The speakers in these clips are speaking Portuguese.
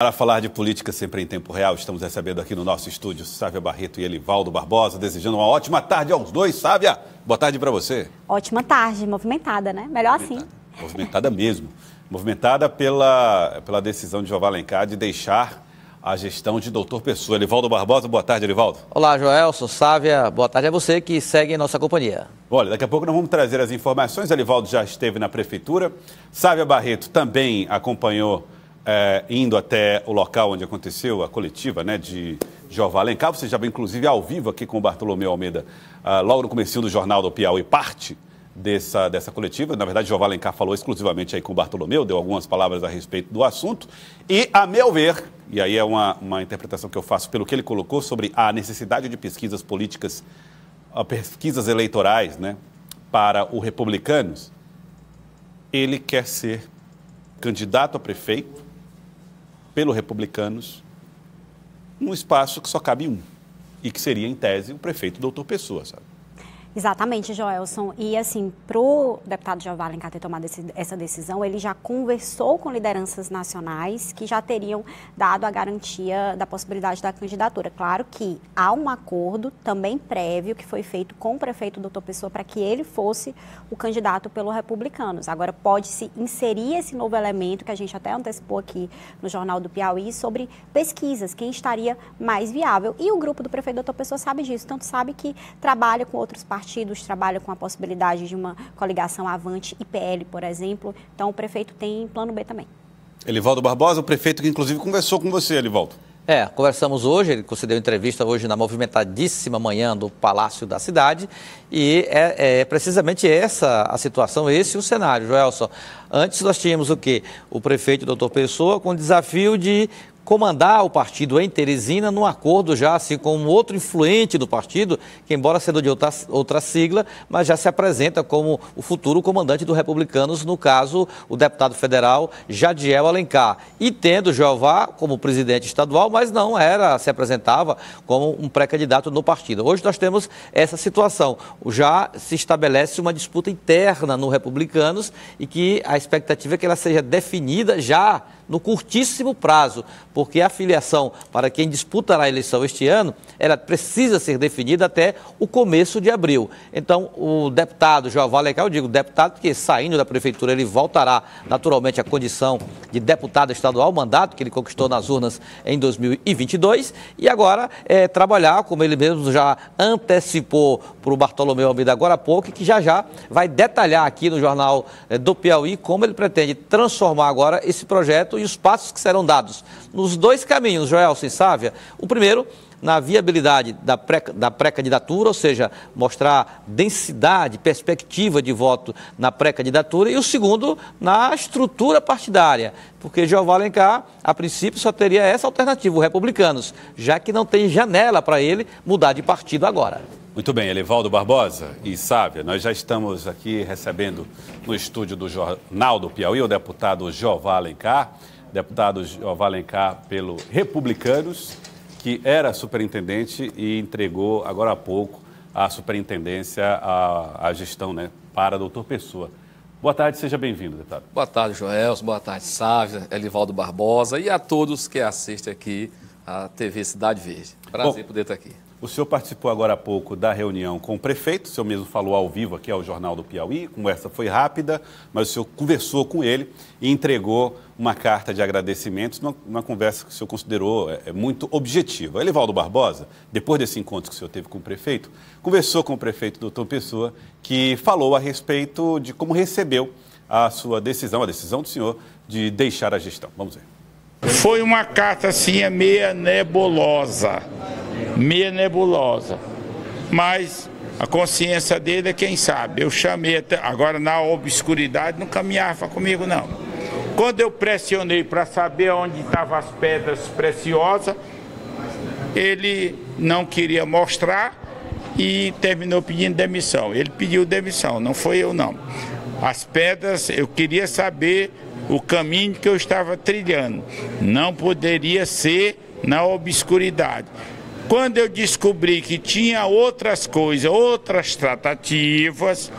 Para falar de política sempre em tempo real, estamos recebendo aqui no nosso estúdio Sávia Barreto e Elivaldo Barbosa, desejando uma ótima tarde aos dois. Sávia, boa tarde para você. Ótima tarde, movimentada, né? Melhor assim. movimentada. assim. Movimentada mesmo. movimentada pela, pela decisão de Jová Alencar de deixar a gestão de doutor Pessoa. Elivaldo Barbosa, boa tarde, Elivaldo. Olá, Joel, sou Sávia, boa tarde a você que segue em nossa companhia. Olha, daqui a pouco nós vamos trazer as informações. Elivaldo já esteve na prefeitura. Sávia Barreto também acompanhou é, indo até o local onde aconteceu a coletiva né, de Jeová Alencar. Você já vem, inclusive, ao vivo aqui com o Bartolomeu Almeida, uh, logo no começo do Jornal do Piauí, parte dessa, dessa coletiva. Na verdade, Jeová Alencar falou exclusivamente aí com o Bartolomeu, deu algumas palavras a respeito do assunto. E, a meu ver, e aí é uma, uma interpretação que eu faço pelo que ele colocou sobre a necessidade de pesquisas políticas, ah, pesquisas eleitorais, né, para o republicanos, ele quer ser candidato a prefeito pelos republicanos num espaço que só cabe um, e que seria, em tese, o prefeito doutor Pessoa, sabe? Exatamente, Joelson. E assim, para o deputado João Alencar ter tomado esse, essa decisão, ele já conversou com lideranças nacionais que já teriam dado a garantia da possibilidade da candidatura. Claro que há um acordo também prévio que foi feito com o prefeito doutor Pessoa para que ele fosse o candidato pelo Republicanos. Agora, pode-se inserir esse novo elemento que a gente até antecipou aqui no Jornal do Piauí sobre pesquisas, quem estaria mais viável. E o grupo do prefeito doutor Pessoa sabe disso, tanto sabe que trabalha com outros partidos partidos trabalham com a possibilidade de uma coligação Avante e PL, por exemplo. Então, o prefeito tem plano B também. Elivaldo Barbosa, o prefeito que inclusive conversou com você, Elivaldo. É, conversamos hoje, ele concedeu entrevista hoje na movimentadíssima manhã do Palácio da Cidade e é, é precisamente essa a situação, esse o cenário, Joelson. Antes nós tínhamos o quê? O prefeito, doutor Pessoa, com o desafio de comandar o partido em Teresina, num acordo já assim, com um outro influente do partido, que embora sendo de outra, outra sigla, mas já se apresenta como o futuro comandante do Republicanos, no caso, o deputado federal Jadiel Alencar. E tendo Jeová como presidente estadual, mas não era, se apresentava como um pré-candidato no partido. Hoje nós temos essa situação. Já se estabelece uma disputa interna no Republicanos e que a expectativa é que ela seja definida já no curtíssimo prazo, porque a filiação para quem disputará a eleição este ano, ela precisa ser definida até o começo de abril. Então, o deputado João Lecal, eu digo deputado, que saindo da prefeitura, ele voltará naturalmente à condição de deputado estadual, mandato que ele conquistou nas urnas em 2022, e agora é, trabalhar, como ele mesmo já antecipou para o Bartolomeu Almeida agora há pouco, que já já vai detalhar aqui no Jornal é, do Piauí como ele pretende transformar agora esse projeto e os passos que serão dados nos dois caminhos, Joelson e Sávia. O primeiro, na viabilidade da, pré, candidatura ou seja, mostrar densidade, perspectiva de voto na pré-candidatura, e o segundo, na estrutura partidária, porque Jeová Alencar, a princípio, só teria essa alternativa, os republicanos, já que não tem janela para ele mudar de partido agora. Muito bem, Elivaldo Barbosa e Sávia, nós já estamos aqui recebendo no estúdio do Jornal do Piauí o deputado Jeová Alencar deputado Valencar pelo Republicanos, que era superintendente e entregou agora há pouco a superintendência, a, a gestão né, para doutor Pessoa. Boa tarde, seja bem-vindo, deputado. Boa tarde, Joelson, boa tarde, Sávia, Elivaldo Barbosa e a todos que assistem aqui a TV Cidade Verde. Prazer Bom, poder estar aqui. O senhor participou agora há pouco da reunião com o prefeito, o senhor mesmo falou ao vivo aqui ao Jornal do Piauí, a conversa foi rápida, mas o senhor conversou com ele e entregou uma carta de agradecimentos numa, numa conversa que o senhor considerou é, é, muito objetiva. Elivaldo Barbosa, depois desse encontro que o senhor teve com o prefeito, conversou com o prefeito doutor Pessoa, que falou a respeito de como recebeu a sua decisão, a decisão do senhor de deixar a gestão. Vamos ver. Foi uma carta assim, é meia nebulosa meia nebulosa. Mas a consciência dele é quem sabe. Eu chamei até agora na obscuridade, não caminhava comigo não. Quando eu pressionei para saber onde estavam as pedras preciosas, ele não queria mostrar e terminou pedindo demissão. Ele pediu demissão, não foi eu não. As pedras, eu queria saber o caminho que eu estava trilhando. Não poderia ser na obscuridade. Quando eu descobri que tinha outras coisas, outras tratativas,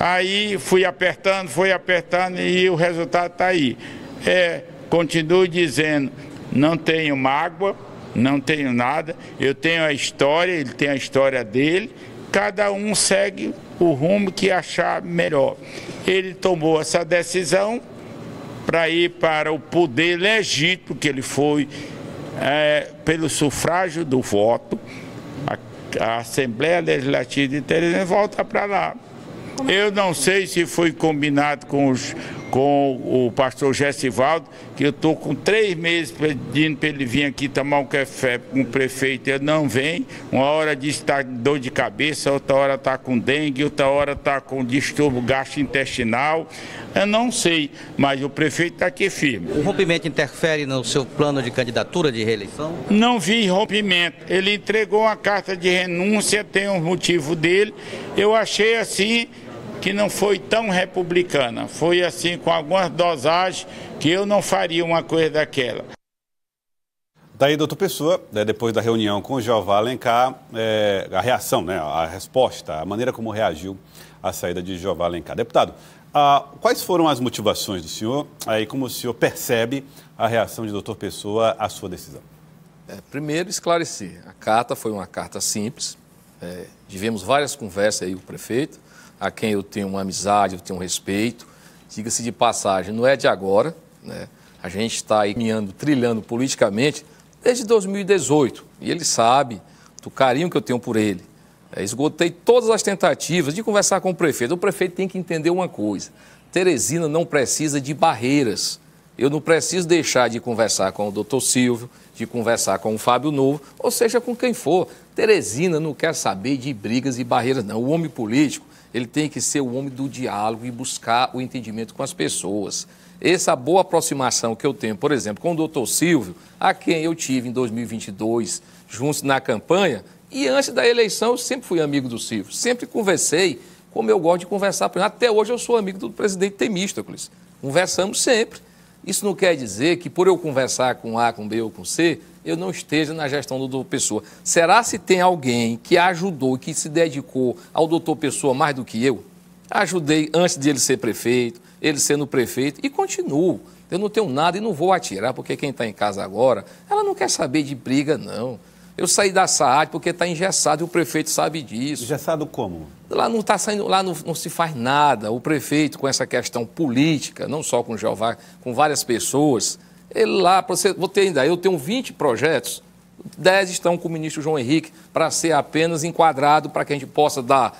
aí fui apertando, fui apertando e o resultado está aí. É, continuo dizendo, não tenho mágoa, não tenho nada, eu tenho a história, ele tem a história dele, cada um segue o rumo que achar melhor. Ele tomou essa decisão para ir para o poder legítimo que ele foi é, pelo sufrágio do voto, a, a Assembleia Legislativa de Teresina volta para lá. É Eu não sei se foi combinado com os, com o pastor Gessivaldo, que eu estou com três meses pedindo para ele vir aqui tomar um café com o prefeito, ele não vem. Uma hora diz que está dor de cabeça, outra hora está com dengue, outra hora está com distúrbio gastrointestinal. Eu não sei, mas o prefeito está aqui firme. O rompimento interfere no seu plano de candidatura de reeleição? Não vi rompimento. Ele entregou uma carta de renúncia, tem um motivo dele. Eu achei assim que não foi tão republicana. Foi assim, com algumas dosagens, que eu não faria uma coisa daquela. Daí, doutor Pessoa, né, depois da reunião com o Jeová Alencar, é, a reação, né, a resposta, a maneira como reagiu à saída de Jeová Alencar. Deputado, ah, quais foram as motivações do senhor aí como o senhor percebe a reação de doutor Pessoa à sua decisão? É, primeiro, esclarecer. A carta foi uma carta simples. É, tivemos várias conversas aí com o prefeito a quem eu tenho uma amizade, eu tenho um respeito. Diga-se de passagem, não é de agora, né? A gente está aí caminhando, trilhando politicamente desde 2018 e ele sabe do carinho que eu tenho por ele. É, esgotei todas as tentativas de conversar com o prefeito. O prefeito tem que entender uma coisa: Teresina não precisa de barreiras. Eu não preciso deixar de conversar com o doutor Silvio, de conversar com o Fábio Novo, ou seja, com quem for. Teresina não quer saber de brigas e barreiras, não. O homem político ele tem que ser o homem do diálogo e buscar o entendimento com as pessoas. Essa boa aproximação que eu tenho, por exemplo, com o doutor Silvio, a quem eu tive em 2022, juntos na campanha, e antes da eleição eu sempre fui amigo do Silvio, sempre conversei como eu gosto de conversar. Até hoje eu sou amigo do presidente Temístocles, conversamos sempre. Isso não quer dizer que por eu conversar com A, com B ou com C, eu não esteja na gestão do doutor Pessoa. Será se tem alguém que ajudou, que se dedicou ao doutor Pessoa mais do que eu? Ajudei antes de ele ser prefeito, ele sendo prefeito, e continuo. Eu não tenho nada e não vou atirar, porque quem está em casa agora, ela não quer saber de briga, não. Eu saí da SAAD porque está engessado e o prefeito sabe disso. Engessado como? Lá não está saindo, lá não, não, se faz nada. O prefeito, com essa questão política, não só com o Jeová, com várias pessoas, ele lá, você, vou ter ainda, eu tenho 20 projetos, 10 estão com o ministro João Henrique para ser apenas enquadrado para que a gente possa dar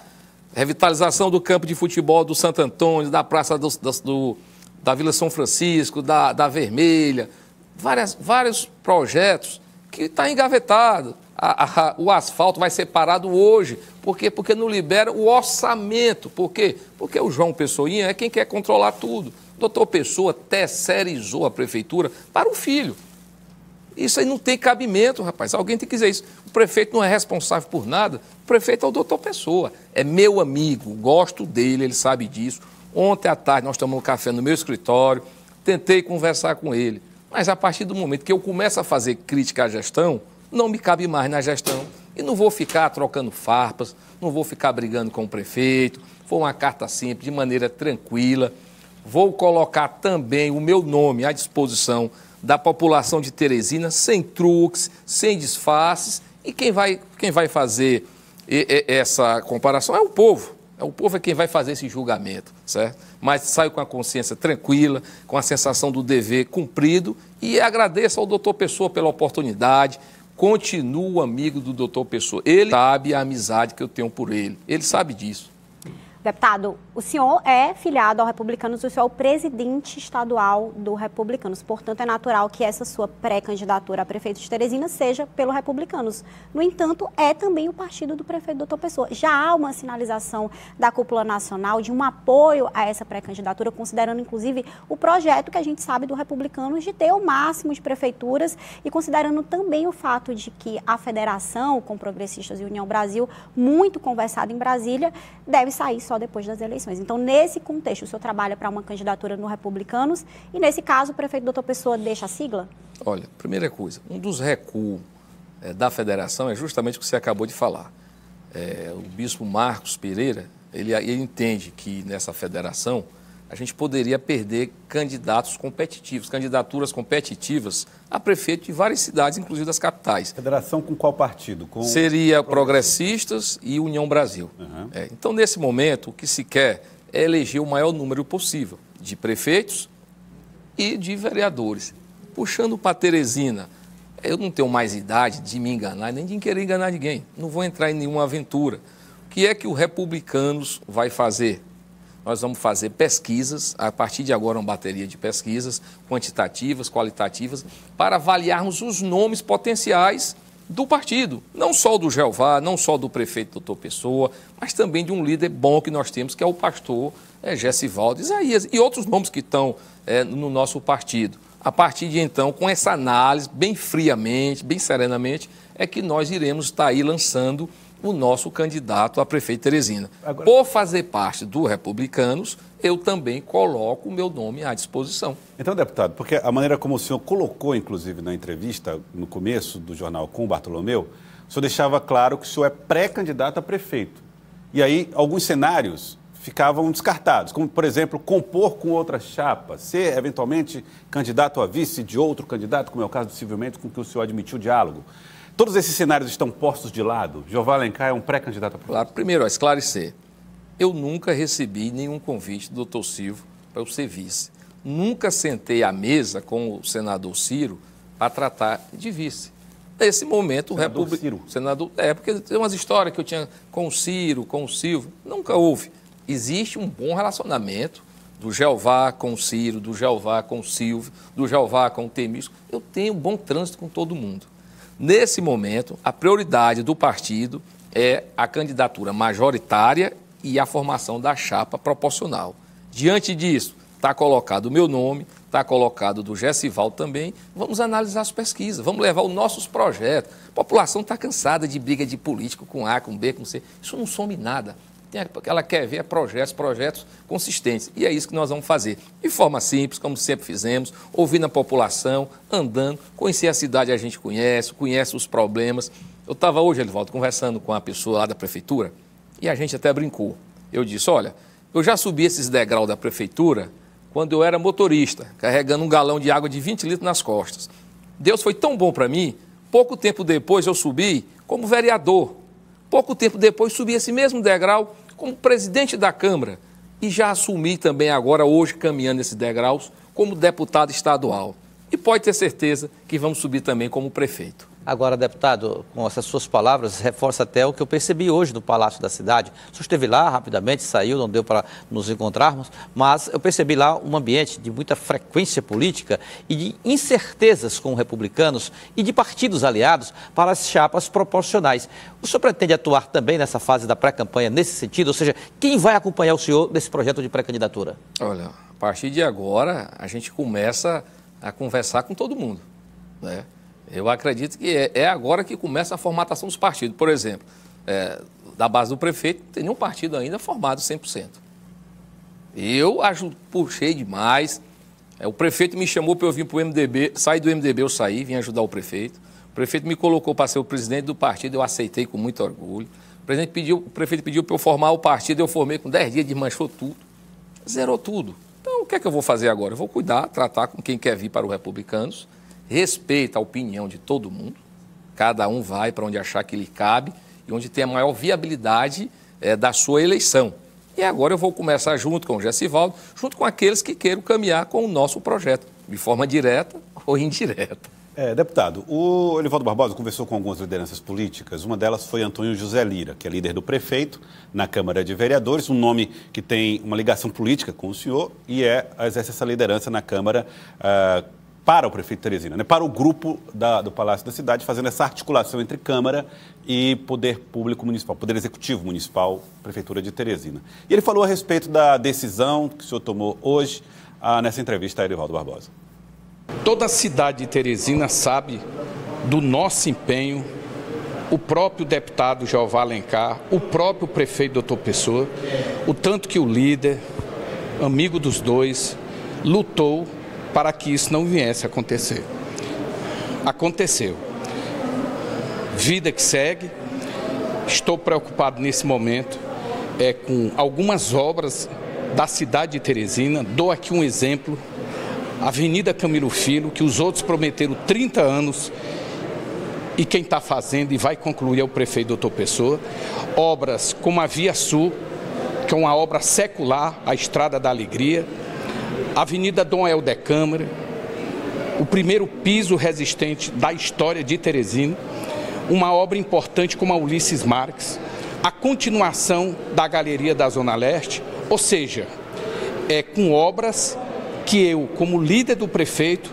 revitalização do campo de futebol do Santo Antônio, da Praça do, do da Vila São Francisco, da, da Vermelha, várias, vários projetos que está engavetado. A, a, o asfalto vai ser parado hoje. Por quê? Porque não libera o orçamento. Por quê? Porque o João Pessoinha é quem quer controlar tudo. Doutor Pessoa terceirizou a prefeitura para o filho. Isso aí não tem cabimento, rapaz. Alguém tem que dizer isso. O prefeito não é responsável por nada. O prefeito é o doutor Pessoa. É meu amigo, gosto dele, ele sabe disso. Ontem à tarde nós tomamos café no meu escritório, tentei conversar com ele. Mas a partir do momento que eu começo a fazer crítica à gestão, não me cabe mais na gestão. E não vou ficar trocando farpas, não vou ficar brigando com o prefeito. Foi uma carta simples, de maneira tranquila vou colocar também o meu nome à disposição da população de Teresina, sem truques, sem disfarces. E quem vai, quem vai fazer essa comparação é o povo. É o povo é quem vai fazer esse julgamento, certo? Mas saio com a consciência tranquila, com a sensação do dever cumprido e agradeço ao doutor Pessoa pela oportunidade. Continuo amigo do doutor Pessoa. Ele sabe a amizade que eu tenho por ele. Ele sabe disso. Deputado, o senhor é filiado ao Republicanos, o senhor é o presidente estadual do Republicanos, portanto é natural que essa sua pré-candidatura a prefeito de Teresina seja pelo Republicanos. No entanto, é também o partido do prefeito doutor Pessoa. Já há uma sinalização da cúpula nacional de um apoio a essa pré-candidatura, considerando inclusive o projeto que a gente sabe do Republicanos de ter o máximo de prefeituras e considerando também o fato de que a federação com progressistas e União Brasil, muito conversada em Brasília, deve sair só depois das eleições. Então, nesse contexto, o senhor trabalha para uma candidatura no Republicanos e, nesse caso, o prefeito doutor Pessoa deixa a sigla? Olha, primeira coisa, um dos recuos é, eh, da federação é justamente o que você acabou de falar. É, o bispo Marcos Pereira, ele, ele entende que nessa federação a gente poderia perder candidatos competitivos, candidaturas competitivas a prefeito de várias cidades, inclusive das capitais. Federação com qual partido? Com... Seria Progressistas e União Brasil. Uhum. É, então, nesse momento, o que se quer é eleger o maior número possível de prefeitos e de vereadores. Puxando para Teresina, eu não tenho mais idade de me enganar, nem de querer enganar ninguém. Não vou entrar em nenhuma aventura. O que é que o Republicanos vai fazer? nós vamos fazer pesquisas, a partir de agora uma bateria de pesquisas quantitativas, qualitativas, para avaliarmos os nomes potenciais do partido, não só do Jeová, não só do prefeito doutor Pessoa, mas também de um líder bom que nós temos, que é o pastor é, Gessivaldo Isaías e outros nomes que estão é, no nosso partido. A partir de então, com essa análise, bem friamente, bem serenamente, é que nós iremos estar aí lançando o nosso candidato a prefeito Teresina. Agora... Por fazer parte do Republicanos, eu também coloco o meu nome à disposição. Então, deputado, porque a maneira como o senhor colocou, inclusive, na entrevista, no começo do jornal com o Bartolomeu, o senhor deixava claro que o senhor é pré-candidato a prefeito. E aí, alguns cenários ficavam descartados, como, por exemplo, compor com outra chapa, ser eventualmente candidato a vice de outro candidato, como é o caso do Silvio Mendes, com que o senhor admitiu diálogo. Todos esses cenários estão postos de lado? Jeová Alencar é um pré-candidato a prefeito? Primeiro, a esclarecer. Eu nunca recebi nenhum convite do doutor Silvio para o vice. Nunca sentei à mesa com o senador Ciro para tratar de vice. Nesse momento, o República. Ciro. Senador. É, porque tem umas histórias que eu tinha com o Ciro, com o Silvio. Nunca houve. Existe um bom relacionamento do Jeová com o Ciro, do Jeová com o Silvio, do Jeová com o Temisco. Eu tenho um bom trânsito com todo mundo. Nesse momento, a prioridade do partido é a candidatura majoritária e a formação da chapa proporcional. Diante disso, está colocado o meu nome, está colocado do Gessival também. Vamos analisar as pesquisas, vamos levar os nossos projetos. A população está cansada de briga de político com A, com B, com C. Isso não some nada. Tem ela quer ver é projetos, projetos consistentes. E é isso que nós vamos fazer. De forma simples, como sempre fizemos, ouvindo a população, andando, conhecer a cidade a gente conhece, conhece os problemas. Eu estava hoje, Elivaldo, conversando com uma pessoa lá da prefeitura e a gente até brincou. Eu disse: olha, eu já subi esses degraus da prefeitura quando eu era motorista, carregando um galão de água de 20 litros nas costas. Deus foi tão bom para mim, pouco tempo depois eu subi como vereador pouco tempo depois, subi esse mesmo degrau como presidente da Câmara e já assumi também agora, hoje, caminhando esses degraus, como deputado estadual. E pode ter certeza que vamos subir também como prefeito. Agora, deputado, com essas suas palavras, reforça até o que eu percebi hoje no Palácio da Cidade. O senhor esteve lá rapidamente, saiu, não deu para nos encontrarmos, mas eu percebi lá um ambiente de muita frequência política e de incertezas com republicanos e de partidos aliados para as chapas proporcionais. O senhor pretende atuar também nessa fase da pré-campanha nesse sentido? Ou seja, quem vai acompanhar o senhor nesse projeto de pré-candidatura? Olha, a partir de agora, a gente começa a conversar com todo mundo, né? Eu acredito que é, é agora que começa a formatação dos partidos. Por exemplo, é, da base do prefeito, tem nenhum partido ainda formado 100%. Eu acho, puxei demais. É, o prefeito me chamou para eu vir para o MDB, sair do MDB, eu saí, vim ajudar o prefeito. O prefeito me colocou para ser o presidente do partido, eu aceitei com muito orgulho. O, presidente pediu, o prefeito pediu para eu formar o partido, eu formei com 10 dias, desmanchou tudo, zerou tudo. Então, o que é que eu vou fazer agora? Eu vou cuidar, tratar com quem quer vir para o Republicanos respeita a opinião de todo mundo, cada um vai para onde achar que lhe cabe e onde tem a maior viabilidade é, da sua eleição. E agora eu vou começar junto com o Gessivaldo, junto com aqueles que queiram caminhar com o nosso projeto, de forma direta ou indireta. É, deputado, o Elivaldo Barbosa conversou com algumas lideranças políticas. Uma delas foi Antônio José Lira, que é líder do prefeito na Câmara de Vereadores, um nome que tem uma ligação política com o senhor e é, exerce essa liderança na Câmara uh, para o prefeito Teresina, né, para o grupo da, do Palácio da Cidade, fazendo essa articulação entre Câmara e Poder Público Municipal, Poder Executivo Municipal, Prefeitura de Teresina. E ele falou a respeito da decisão que o senhor tomou hoje ah, nessa entrevista a Erivaldo Barbosa. Toda a cidade de Teresina sabe do nosso empenho, o próprio deputado Jeová Alencar, o próprio prefeito doutor Pessoa, o tanto que o líder, amigo dos dois, lutou para que isso não viesse a acontecer. Aconteceu. Vida que segue. Estou preocupado nesse momento é com algumas obras da cidade de Teresina. Dou aqui um exemplo. Avenida Camilo Filho, que os outros prometeram 30 anos e quem está fazendo e vai concluir é o prefeito doutor Pessoa. Obras como a Via Sul, que é uma obra secular, a Estrada da Alegria, Avenida Dom Helder Câmara, o primeiro piso resistente da história de Teresina, uma obra importante como a Ulisses Marques, a continuação da Galeria da Zona Leste, ou seja, é com obras que eu, como líder do prefeito,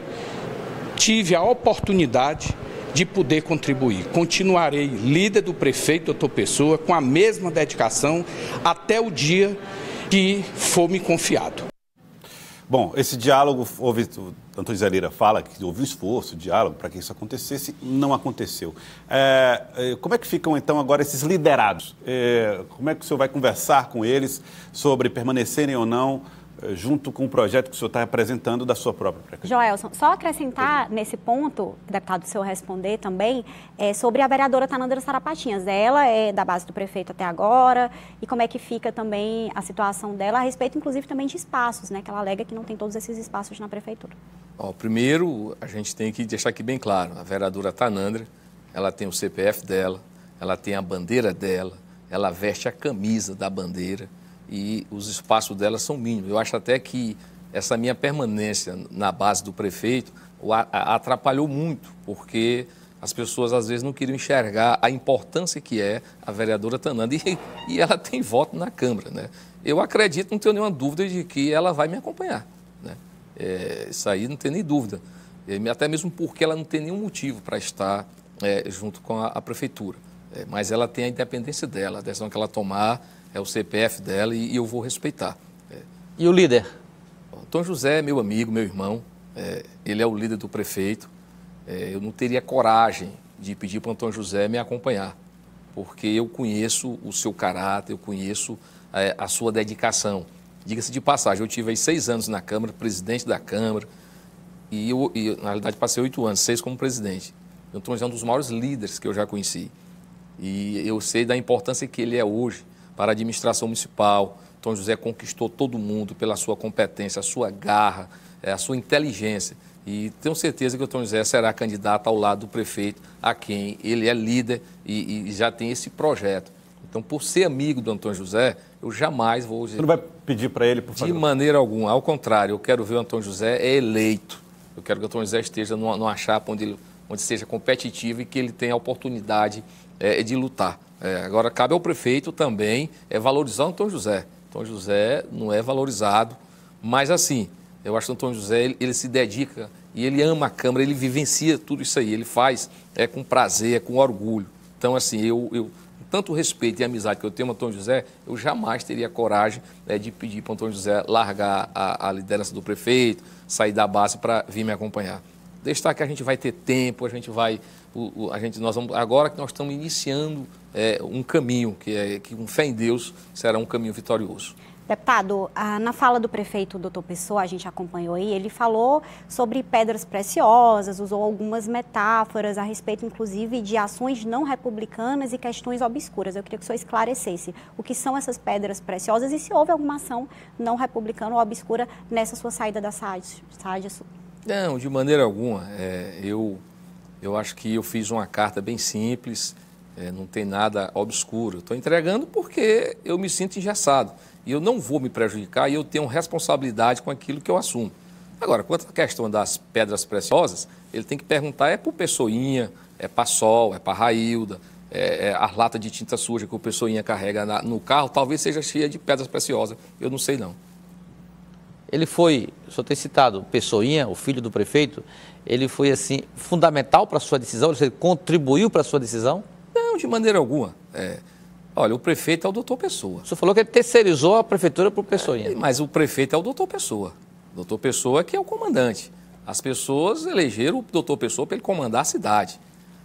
tive a oportunidade de poder contribuir. Continuarei líder do prefeito, doutor Pessoa, com a mesma dedicação até o dia que for me confiado. Bom, esse diálogo, houve, o Antônio Zareira fala que houve um esforço, um diálogo para que isso acontecesse, não aconteceu. É, é, como é que ficam então agora esses liderados? É, como é que o senhor vai conversar com eles sobre permanecerem ou não junto com o projeto que o senhor está apresentando da sua própria prefeitura. Joelson, só acrescentar Sim. É. nesse ponto, deputado, o senhor responder também, é sobre a vereadora Tanandra Sarapatinhas. Ela é da base do prefeito até agora e como é que fica também a situação dela a respeito, inclusive, também de espaços, né? Que ela alega que não tem todos esses espaços na prefeitura. Ó, primeiro, a gente tem que deixar aqui bem claro, a vereadora Tanandra, ela tem o CPF dela, ela tem a bandeira dela, ela veste a camisa da bandeira, e os espaços delas são mínimos. Eu acho até que essa minha permanência na base do prefeito atrapalhou muito, porque as pessoas às vezes não queriam enxergar a importância que é a vereadora Tananda e, e ela tem voto na Câmara. Né? Eu acredito, não tenho nenhuma dúvida de que ela vai me acompanhar. Né? É, isso aí não tem nem dúvida. É, até mesmo porque ela não tem nenhum motivo para estar é, junto com a, a prefeitura. É, mas ela tem a independência dela, a decisão que ela tomar é o CPF dela e, e eu vou respeitar. É. E o líder? Tom José é meu amigo, meu irmão, é, ele é o líder do prefeito. É, eu não teria coragem de pedir para o Antônio José me acompanhar, porque eu conheço o seu caráter, eu conheço é, a sua dedicação. Diga-se de passagem, eu tive aí seis anos na Câmara, presidente da Câmara, e, eu, e na realidade passei oito anos, seis como presidente. O então, Antônio José é um dos maiores líderes que eu já conheci. E eu sei da importância que ele é hoje para a administração municipal. Tom então, José conquistou todo mundo pela sua competência, a sua garra, é, a sua inteligência. E tenho certeza que o Tom José será candidato ao lado do prefeito, a quem ele é líder e, e já tem esse projeto. Então, por ser amigo do Antônio José, eu jamais vou. Você não vai pedir para ele, por favor? De maneira alguma. Ao contrário, eu quero ver o Antônio José é eleito. Eu quero que o Antônio José esteja numa, numa chapa onde, ele, onde seja competitivo e que ele tenha a oportunidade é, de lutar. É, agora, cabe ao prefeito também é valorizar o Antônio José. Antônio José não é valorizado, mas assim, eu acho que o Antônio José ele, ele se dedica e ele ama a Câmara, ele vivencia tudo isso aí, ele faz é com prazer, é com orgulho. Então, assim, eu, eu tanto respeito e amizade que eu tenho ao Antônio José, eu jamais teria coragem é, de pedir para Antônio José largar a, a, liderança do prefeito, sair da base para vir me acompanhar destaque que a gente vai ter tempo, a gente vai, o, o, a gente, nós vamos, agora que nós estamos iniciando é, um caminho, que, é, que com fé em Deus será um caminho vitorioso. Deputado, ah, na fala do prefeito doutor Pessoa, a gente acompanhou aí, ele falou sobre pedras preciosas, usou algumas metáforas a respeito, inclusive, de ações não republicanas e questões obscuras. Eu queria que o senhor esclarecesse o que são essas pedras preciosas e se houve alguma ação não republicana ou obscura nessa sua saída da SAD, SAD não, de maneira alguma. É, eu, eu acho que eu fiz uma carta bem simples, é, não tem nada obscuro. Estou entregando porque eu me sinto engessado. E eu não vou me prejudicar e eu tenho responsabilidade com aquilo que eu assumo. Agora, quanto à questão das pedras preciosas, ele tem que perguntar é para o Pessoinha, é para Sol, é para Railda, é, é, a lata de tinta suja que o Pessoinha carrega na, no carro, talvez seja cheia de pedras preciosas. Eu não sei, não. Ele foi, só ter citado, Pessoinha, o filho do prefeito, ele foi assim fundamental para a sua decisão, ele contribuiu para a sua decisão? Não, de maneira alguma. É, olha, o prefeito é o doutor Pessoa. O senhor falou que ele terceirizou a prefeitura para o Pessoinha. É, mas o prefeito é o doutor Pessoa. O doutor Pessoa que é o comandante. As pessoas elegeram o doutor Pessoa para ele comandar a cidade.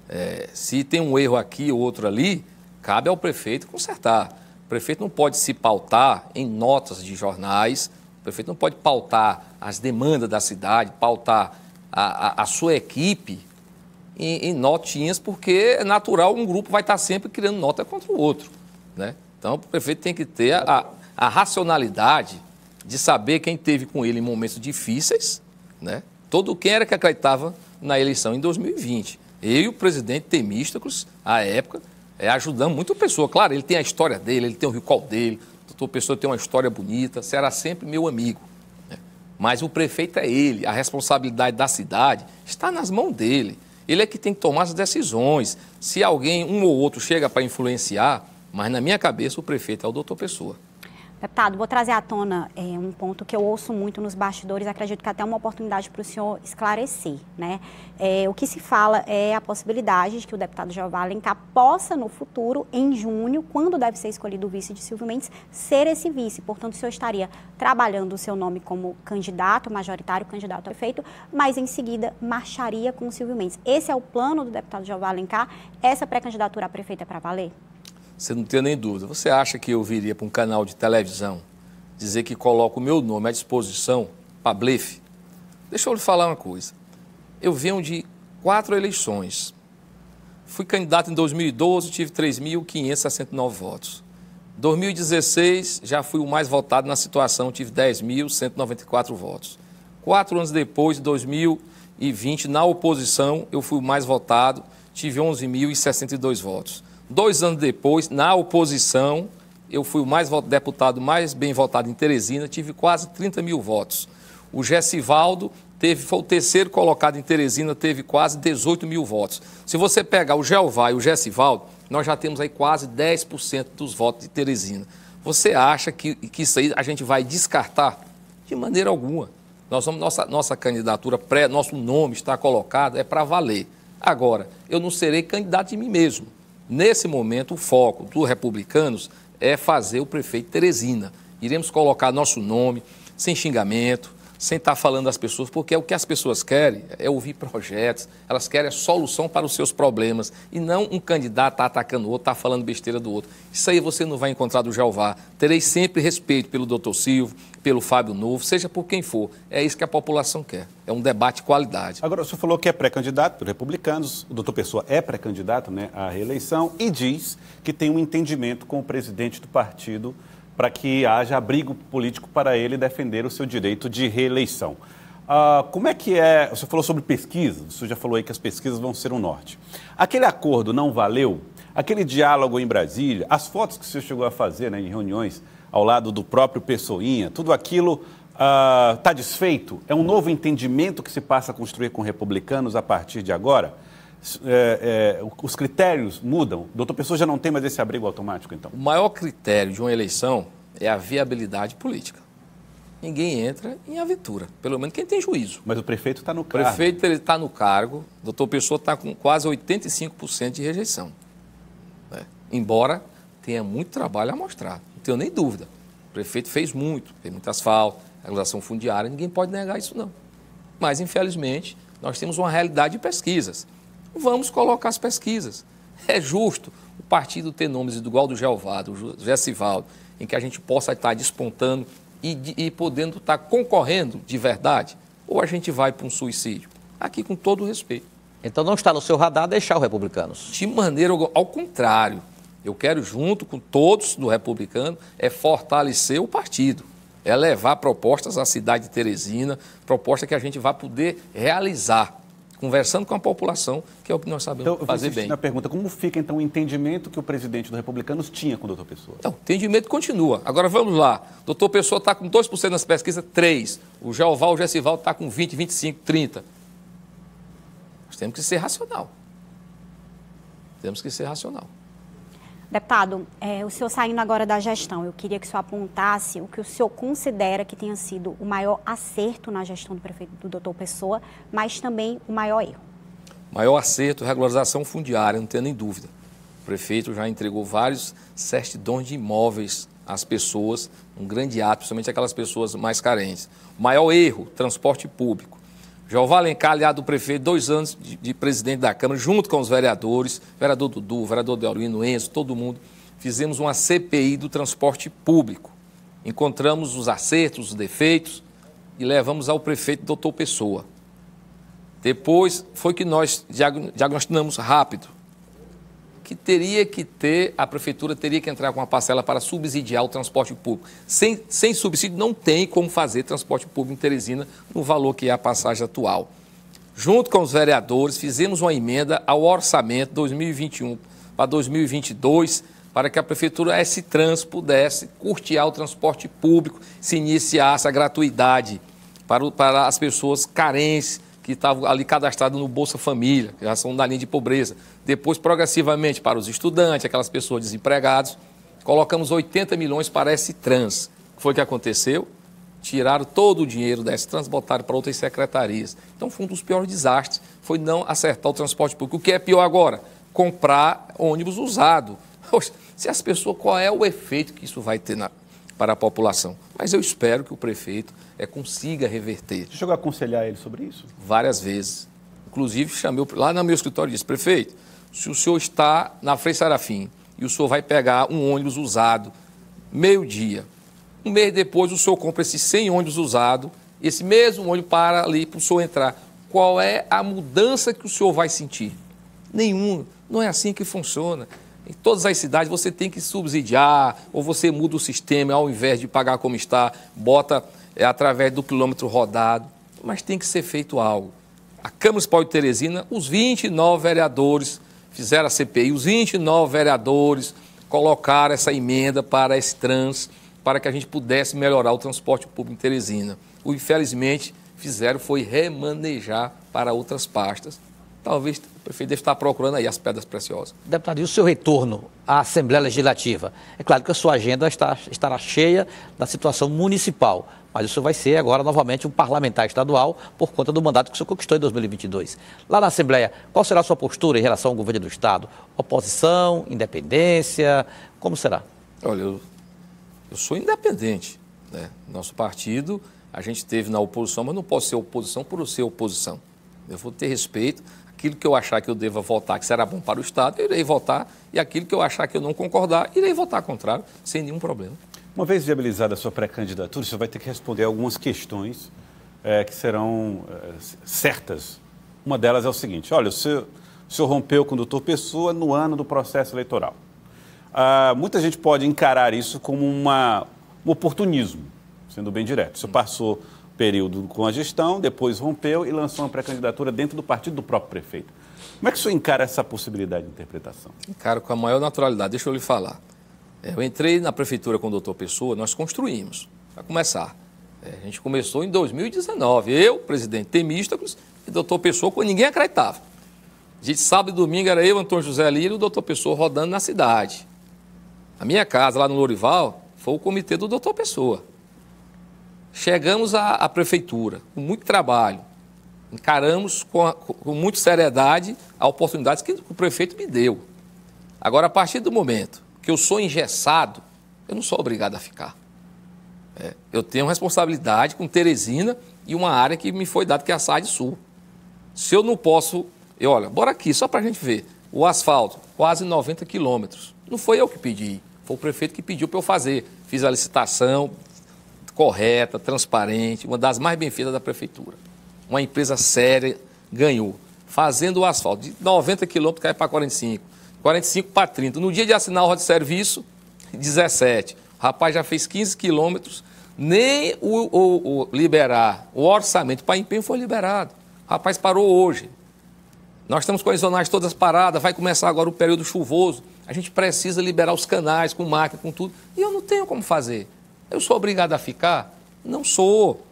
É, se tem um erro aqui ou outro ali, cabe ao prefeito consertar. O prefeito não pode se pautar em notas de jornais, prefeito não pode pautar as demandas da cidade, pautar a, a, a sua equipe em, em, notinhas, porque é natural, um grupo vai estar sempre criando nota contra o outro. Né? Então, o prefeito tem que ter a, a racionalidade de saber quem teve com ele em momentos difíceis, né? todo quem era que acreditava na eleição em 2020. Eu e o presidente Temístocles, à época, é, ajudamos muito a pessoa. Claro, ele tem a história dele, ele tem o recall dele, tua pessoa tem uma história bonita, será sempre meu amigo. Né? Mas o prefeito é ele, a responsabilidade da cidade está nas mãos dele. Ele é que tem que tomar as decisões. Se alguém, um ou outro, chega para influenciar, mas na minha cabeça o prefeito é o doutor Pessoa. Deputado, vou trazer à tona é, um ponto que eu ouço muito nos bastidores, acredito que até é uma oportunidade para o senhor esclarecer. Né? É, o que se fala é a possibilidade de que o deputado Jeová Alencar tá, possa, no futuro, em junho, quando deve ser escolhido o vice de Silvio Mendes, ser esse vice. Portanto, o senhor estaria trabalhando o seu nome como candidato majoritário, candidato a prefeito, mas em seguida marcharia com o Silvio Mendes. Esse é o plano do deputado Jeová Alencar? Essa pré-candidatura a prefeita é para valer? Você não tem nem dúvida. Você acha que eu viria para um canal de televisão dizer que coloco o meu nome à disposição para blefe? Deixa eu lhe falar uma coisa. Eu venho de quatro eleições. Fui candidato em 2012, tive 3.569 votos. 2016, já fui o mais votado na situação, tive 10.194 votos. Quatro anos depois, em 2020, na oposição, eu fui o mais votado, tive 11.062 votos. Dois anos depois, na oposição, eu fui o mais voto, deputado mais bem votado em Teresina, tive quase 30 mil votos. O Gessivaldo teve, foi o terceiro colocado em Teresina, teve quase 18 mil votos. Se você pegar o Jeová e o Gessivaldo, nós já temos aí quase 10% dos votos de Teresina. Você acha que, que isso aí a gente vai descartar? De maneira alguma. Nós vamos, nossa, nossa candidatura, pré, nosso nome está colocado, é para valer. Agora, eu não serei candidato de mim mesmo. Nesse momento, o foco dos republicanos é fazer o prefeito Teresina. Iremos colocar nosso nome, sem xingamento, sem estar tá falando às pessoas, porque é o que as pessoas querem é ouvir projetos, elas querem a solução para os seus problemas e não um candidato está atacando o outro, está falando besteira do outro. Isso aí você não vai encontrar do Jeová. Terei sempre respeito pelo doutor Silvio, pelo Fábio Novo, seja por quem for. É isso que a população quer. É um debate de qualidade. Agora, o senhor falou que é pré-candidato pelos republicanos, o doutor Pessoa é pré-candidato né, à reeleição e diz que tem um entendimento com o presidente do partido para que haja abrigo político para ele defender o seu direito de reeleição. Ah, como é que é? Você falou sobre pesquisa, você já falou aí que as pesquisas vão ser o um norte. Aquele acordo não valeu? Aquele diálogo em Brasília, as fotos que você chegou a fazer né, em reuniões ao lado do próprio Pessoinha, tudo aquilo está ah, desfeito? É um novo entendimento que se passa a construir com republicanos a partir de agora? é, é, os critérios mudam? Doutor Pessoa já não tem mais esse abrigo automático, então? O maior critério de uma eleição é a viabilidade política. Ninguém entra em aventura, pelo menos quem tem juízo. Mas o prefeito está tá no cargo. O prefeito está no cargo, o doutor Pessoa está com quase 85% de rejeição. Né? Embora tenha muito trabalho a mostrar, não tenho nem dúvida. O prefeito fez muito, fez muito asfalto, regulação fundiária, ninguém pode negar isso não. Mas, infelizmente, nós temos uma realidade de pesquisas vamos colocar as pesquisas. É justo o partido ter nomes igual do Gelvado, do Gessivaldo, em que a gente possa estar despontando e, e podendo estar concorrendo de verdade, ou a gente vai para um suicídio. Aqui, com todo o respeito. Então não está no seu radar deixar o republicanos? De maneira ao contrário. Eu quero, junto com todos do republicano, é fortalecer o partido. É levar propostas à cidade de Teresina, proposta que a gente vai poder realizar conversando com a população, que é o que nós sabemos então, fazer bem. na pergunta, como fica então o entendimento que o presidente do Republicanos tinha com o doutor Pessoa? Então, o entendimento continua. Agora vamos lá. O doutor Pessoa está com 2% nas pesquisas, 3%. O Jeoval, o Gessival está com 20%, 25%, 30%. Nós temos que ser racional. Temos que ser racional. Deputado, é, o senhor saindo agora da gestão, eu queria que o senhor apontasse o que o senhor considera que tenha sido o maior acerto na gestão do prefeito do doutor Pessoa, mas também o maior erro. Maior acerto, regularização fundiária, não tenho nem dúvida. O prefeito já entregou vários certidões de imóveis às pessoas, um grande ato, principalmente aquelas pessoas mais carentes. maior erro, transporte público. Jeová Alencar, aliado do prefeito, dois anos de, de, presidente da Câmara, junto com os vereadores, vereador Dudu, vereador Deolino, Enzo, todo mundo, fizemos uma CPI do transporte público. Encontramos os acertos, os defeitos e levamos ao prefeito doutor Pessoa. Depois foi que nós diagnosticamos rápido que teria que ter, a prefeitura teria que entrar com uma parcela para subsidiar o transporte público. Sem, sem subsídio não tem como fazer transporte público em Teresina no valor que é a passagem atual. Junto com os vereadores, fizemos uma emenda ao orçamento 2021 para 2022 para que a prefeitura S-Trans pudesse curtear o transporte público, se iniciasse a gratuidade para, para as pessoas carentes, que estavam ali cadastrados no Bolsa Família, que já são da linha de pobreza. Depois, progressivamente, para os estudantes, aquelas pessoas desempregadas. Colocamos 80 milhões para esse trans. Foi o que aconteceu? Tiraram todo o dinheiro da trans, botaram para outras secretarias. Então, foi um dos piores desastres, foi não acertar o transporte público. O que é pior agora? Comprar ônibus usado. Se as pessoas, qual é o efeito que isso vai ter na, para a população. Mas eu espero que o prefeito é, consiga reverter. Você chegou a aconselhar ele sobre isso? Várias vezes. Inclusive, chamei lá no meu escritório e disse: prefeito, se o senhor está na Frei Sarafim e o senhor vai pegar um ônibus usado meio-dia, um mês depois o senhor compra esses 100 ônibus usados, esse mesmo ônibus para ali para o senhor entrar. Qual é a mudança que o senhor vai sentir? Nenhuma. Não é assim que funciona. Em todas as cidades você tem que subsidiar, ou você muda o sistema, ao invés de pagar como está, bota é, através do quilômetro rodado. Mas tem que ser feito algo. A Câmara Municipal de Teresina, os 29 vereadores fizeram a CPI, os 29 vereadores colocaram essa emenda para esse trans, para que a gente pudesse melhorar o transporte público em Teresina. O infelizmente fizeram foi remanejar para outras pastas talvez o prefeito deve estar procurando aí as pedras preciosas. Deputado, e o seu retorno à Assembleia Legislativa? É claro que a sua agenda está, estará cheia da situação municipal, mas o senhor vai ser agora novamente um parlamentar estadual por conta do mandato que o senhor conquistou em 2022. Lá na Assembleia, qual será a sua postura em relação ao governo do Estado? Oposição, independência, como será? Olha, eu, eu sou independente. Né? Nosso partido, a gente teve na oposição, mas não posso ser oposição por ser oposição. Eu vou ter respeito aquilo que eu achar que eu deva votar, que será bom para o Estado, eu irei votar, e aquilo que eu achar que eu não concordar, irei votar contrário, sem nenhum problema. Uma vez viabilizada a sua pré-candidatura, você vai ter que responder algumas questões é, que serão é, certas. Uma delas é o seguinte: olha, o senhor, o senhor rompeu com o doutor Pessoa no ano do processo eleitoral. Ah, muita gente pode encarar isso como uma, um oportunismo, sendo bem direto. O senhor passou período com a gestão, depois rompeu e lançou uma pré-candidatura dentro do partido do próprio prefeito. Como é que o senhor encara essa possibilidade de interpretação? Encaro com a maior naturalidade. Deixa eu lhe falar. É, eu entrei na prefeitura com o doutor Pessoa, nós construímos, para começar. É, a gente começou em 2019. Eu, presidente Temístocles, e doutor Pessoa, quando ninguém acreditava. A gente, sábado e domingo era eu, Antônio José Lira e o doutor Pessoa rodando na cidade. A minha casa, lá no Lourival, foi o comitê do doutor Pessoa. Chegamos à, à prefeitura, com muito trabalho, encaramos com, a, com muita seriedade a oportunidade que o prefeito me deu. Agora, a partir do momento que eu sou engessado, eu não sou obrigado a ficar. É, eu tenho responsabilidade com Teresina e uma área que me foi dada, que é a SAD Sul. Se eu não posso. Eu, olha, bora aqui, só para a gente ver. O asfalto, quase 90 quilômetros. Não foi eu que pedi, foi o prefeito que pediu para eu fazer. Fiz a licitação, correta, transparente, uma das mais bem feitas da prefeitura. Uma empresa séria ganhou, fazendo o asfalto. De 90 quilômetros cai para 45, 45 para 30. No dia de assinar o de serviço, 17. O rapaz já fez 15 quilômetros, nem o, o, o liberar o orçamento para empenho foi liberado. O rapaz parou hoje. Nós estamos com as zonais todas paradas, vai começar agora o período chuvoso. A gente precisa liberar os canais com máquina, com tudo. E eu não tenho como fazer. Eu sou obrigado a ficar? Não sou.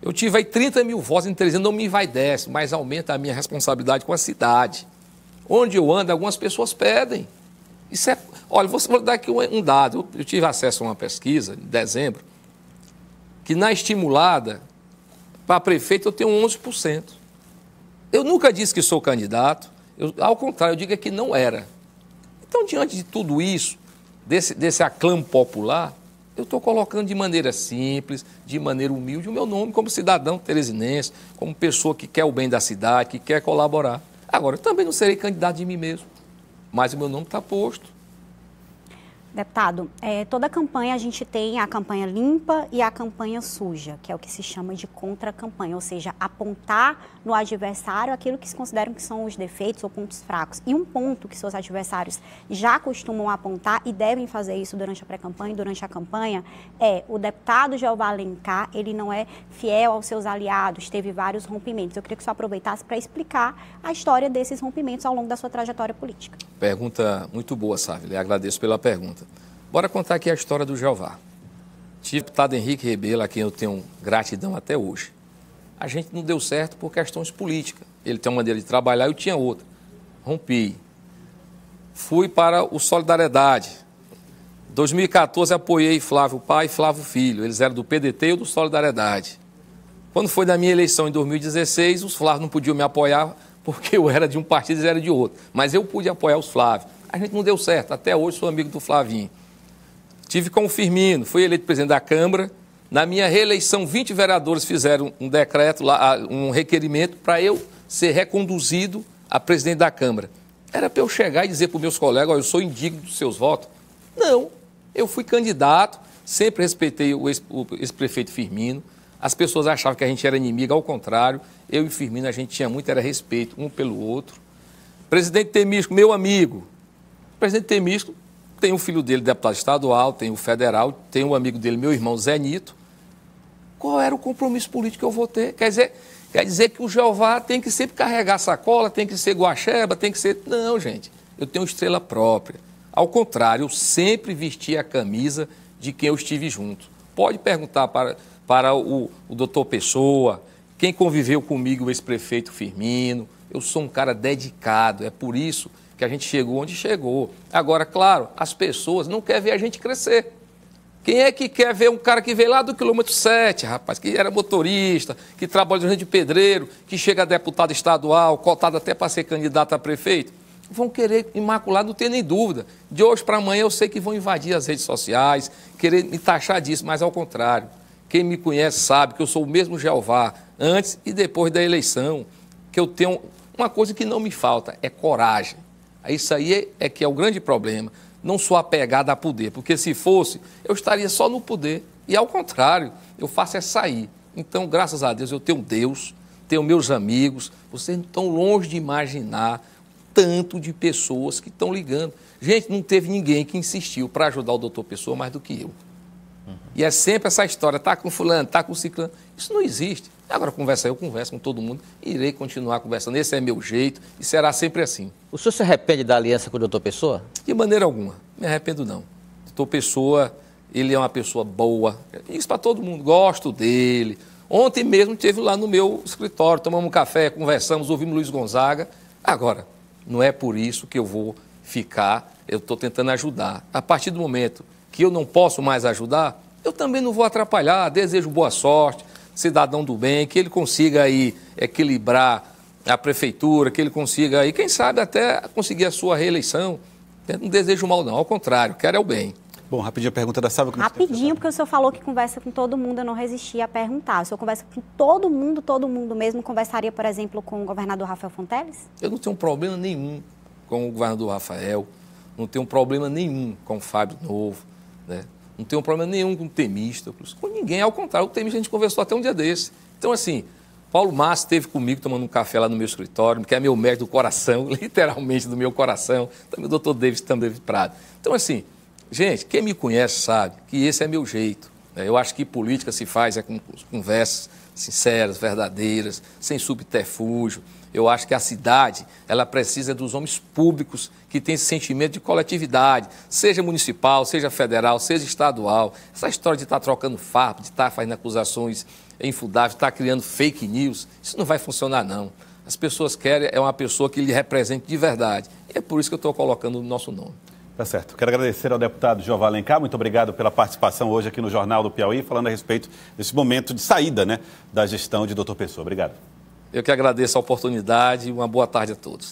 Eu tive aí 30 mil votos em três anos, não me vai desce, mas aumenta a minha responsabilidade com a cidade. Onde eu ando, algumas pessoas pedem. Isso é. Olha, vou, vou dar aqui um, dado. Eu, eu tive acesso a uma pesquisa em dezembro, que na estimulada, para prefeito eu tenho 11%. Eu nunca disse que sou candidato, eu, ao contrário, eu digo é que não era. Então, diante de tudo isso, desse, desse aclamo popular, eu estou colocando de maneira simples, de maneira humilde, o meu nome como cidadão teresinense, como pessoa que quer o bem da cidade, que quer colaborar. Agora, eu também não serei candidato de mim mesmo, mas o meu nome está posto. Deputado, é, toda campanha a gente tem a campanha limpa e a campanha suja, que é o que se chama de contra-campanha, ou seja, apontar no adversário aquilo que se consideram que são os defeitos ou pontos fracos. E um ponto que seus adversários já costumam apontar e devem fazer isso durante a pré-campanha e durante a campanha é o deputado Jeová Alencar, ele não é fiel aos seus aliados, teve vários rompimentos. Eu queria que você aproveitasse para explicar a história desses rompimentos ao longo da sua trajetória política. Pergunta muito boa, Sávila. Agradeço pela pergunta. Bora contar aqui a história do Jeová. Tive o deputado Henrique Rebelo, a quem eu tenho gratidão até hoje. A gente não deu certo por questões políticas. Ele tem uma maneira de trabalhar, eu tinha outra. Rompi. Fui para o Solidariedade. 2014 apoiei Flávio Pai e Flávio Filho. Eles eram do PDT ou do Solidariedade. Quando foi da minha eleição em 2016, os Flávio não podiam me apoiar porque eu era de um partido e eles eram de outro. Mas eu pude apoiar os Flávio. A gente não deu certo. Até hoje sou amigo do Flavinho. Tive com o Firmino, fui eleito presidente da Câmara. Na minha reeleição, 20 vereadores fizeram um decreto, um requerimento para eu ser reconduzido a presidente da Câmara. Era para eu chegar e dizer para os meus colegas, oh, eu sou indigno dos seus votos. Não, eu fui candidato, sempre respeitei o ex-prefeito Firmino. As pessoas achavam que a gente era inimigo, ao contrário. Eu e Firmino, a gente tinha muito, era respeito um pelo outro. Presidente Temisco, meu amigo. Presidente Temisco tem o filho dele, deputado estadual, tem o federal, tem um amigo dele, meu irmão Zé Nito. Qual era o compromisso político que eu vou ter? Quer dizer, quer dizer que o Jeová tem que sempre carregar sacola, tem que ser guaxeba, tem que ser. Não, gente. Eu tenho estrela própria. Ao contrário, eu sempre vesti a camisa de quem eu estive junto. Pode perguntar para, para o, o doutor Pessoa, quem conviveu comigo, o ex-prefeito Firmino. Eu sou um cara dedicado, é por isso que a gente chegou onde chegou. Agora, claro, as pessoas não querem ver a gente crescer. Quem é que quer ver um cara que veio lá do quilômetro 7, rapaz, que era motorista, que trabalha de pedreiro, que chega a deputado estadual, cotado até para ser candidato a prefeito? Vão querer imacular, não tem nem dúvida. De hoje para amanhã eu sei que vão invadir as redes sociais, querer me taxar disso, mas ao contrário. Quem me conhece sabe que eu sou o mesmo Jeová, antes e depois da eleição, que eu tenho uma coisa que não me falta, é coragem. Isso aí é, é que é o grande problema. Não sou apegado a poder, porque se fosse, eu estaria só no poder. E ao contrário, eu faço é sair. Então, graças a Deus, eu tenho Deus, tenho meus amigos. Vocês não estão longe de imaginar tanto de pessoas que estão ligando. Gente, não teve ninguém que insistiu para ajudar o doutor Pessoa mais do que eu. Uhum. E é sempre essa história, está com fulano, está com ciclano. Isso não existe. Agora conversa eu, converso com todo mundo, irei continuar conversando. Esse é meu jeito e será sempre assim. O senhor se arrepende da aliança com o doutor Pessoa? De maneira alguma, me arrependo não. Doutor Pessoa, ele é uma pessoa boa, isso para todo mundo, gosto dele. Ontem mesmo teve lá no meu escritório, tomamos um café, conversamos, ouvimos Luiz Gonzaga. Agora, não é por isso que eu vou ficar, eu estou tentando ajudar. A partir do momento que eu não posso mais ajudar, eu também não vou atrapalhar, desejo boa sorte, cidadão do bem, que ele consiga aí equilibrar a prefeitura, que ele consiga aí, quem sabe até conseguir a sua reeleição. Eu não desejo mal, não, ao contrário, quero é o bem. Bom, rapidinho a pergunta da Sábio. Rapidinho, porque o senhor falou que conversa com todo mundo, eu não resisti a perguntar. O senhor conversa com todo mundo, todo mundo mesmo? Conversaria, por exemplo, com o governador Rafael Fonteles? Eu não tenho problema nenhum com o governador Rafael, não tenho problema nenhum com o Fábio Novo, né? não tenho problema nenhum com temístocles, com ninguém, ao contrário, o temista a gente conversou até um dia desse. Então, assim, Paulo Massa esteve comigo tomando um café lá no meu escritório, que é meu médico do coração, literalmente do meu coração. Também o doutor Davis também Prado. Então, assim, gente, quem me conhece sabe que esse é meu jeito. Né? Eu acho que política se faz é com conversas sinceras, verdadeiras, sem subterfúgio. Eu acho que a cidade, ela precisa dos homens públicos que têm esse sentimento de coletividade, seja municipal, seja federal, seja estadual. Essa história de estar tá trocando farpa, de estar tá fazendo acusações infundáveis, de tá estar criando fake news, isso não vai funcionar, não. As pessoas querem é uma pessoa que lhe represente de verdade. E é por isso que eu estou colocando o nosso nome. Tá certo. Quero agradecer ao deputado João Valencar. Muito obrigado pela participação hoje aqui no Jornal do Piauí, falando a respeito desse momento de saída né, da gestão de doutor Pessoa. Obrigado. Eu que agradeço a oportunidade e uma boa tarde a todos.